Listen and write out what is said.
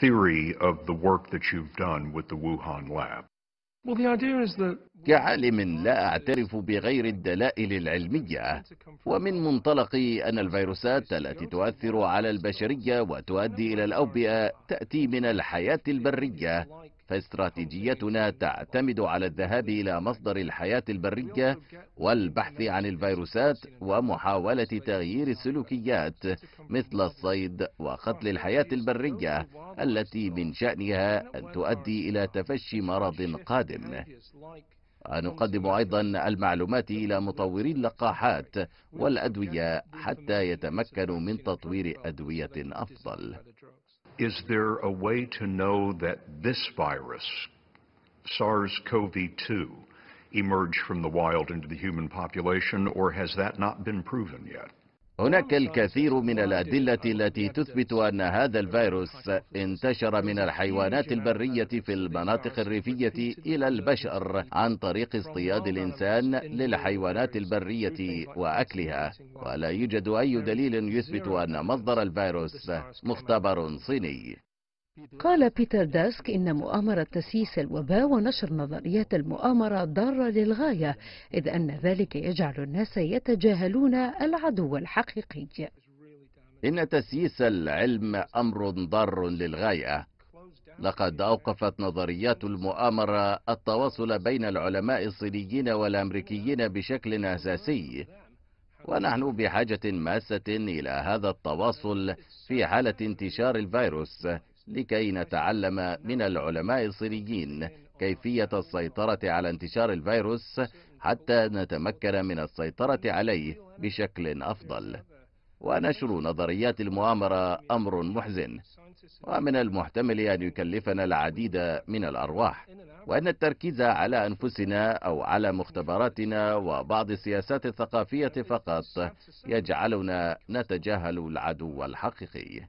theory of the work that you've done with the Wuhan lab? كعالم لا أعترف بغير الدلائل العلمية ومن منطلق أن الفيروسات التي تؤثر على البشرية وتؤدي إلى الأوبئة تأتي من الحياة البرية فاستراتيجيتنا تعتمد على الذهاب إلى مصدر الحياة البرية والبحث عن الفيروسات ومحاولة تغيير السلوكيات مثل الصيد وقتل الحياة البرية التي من شأنها أن تؤدي إلى تفشي مرض قادم نقدم أيضا المعلومات إلى مطوري اللقاحات والأدوية حتى يتمكنوا من تطوير أدوية أفضل is there a way to know that this virus, SARS-CoV-2, emerged from the wild into the human population, or has that not been proven yet? هناك نعم، الكثير من الأدلة التي تثبت أن هذا الفيروس انتشر من الحيوانات البرية في المناطق الريفية إلى البشر عن طريق اصطياد الإنسان للحيوانات البرية وأكلها ولا يوجد أي دليل يثبت أن مصدر الفيروس مختبر صيني قال بيتر داسك إن مؤامرة تسييس الوباء ونشر نظريات المؤامرة ضارة للغاية إذ أن ذلك يجعل الناس يتجاهلون العدو الحقيقي إن تسييس العلم أمر ضار للغاية لقد أوقفت نظريات المؤامرة التواصل بين العلماء الصينيين والأمريكيين بشكل أساسي ونحن بحاجة ماسة إلى هذا التواصل في حالة انتشار الفيروس لكي نتعلم من العلماء الصينيين كيفية السيطرة على انتشار الفيروس حتى نتمكن من السيطرة عليه بشكل أفضل ونشر نظريات المؤامرة أمر محزن ومن المحتمل أن يكلفنا العديد من الأرواح وأن التركيز على أنفسنا أو على مختبراتنا وبعض السياسات الثقافية فقط يجعلنا نتجاهل العدو الحقيقي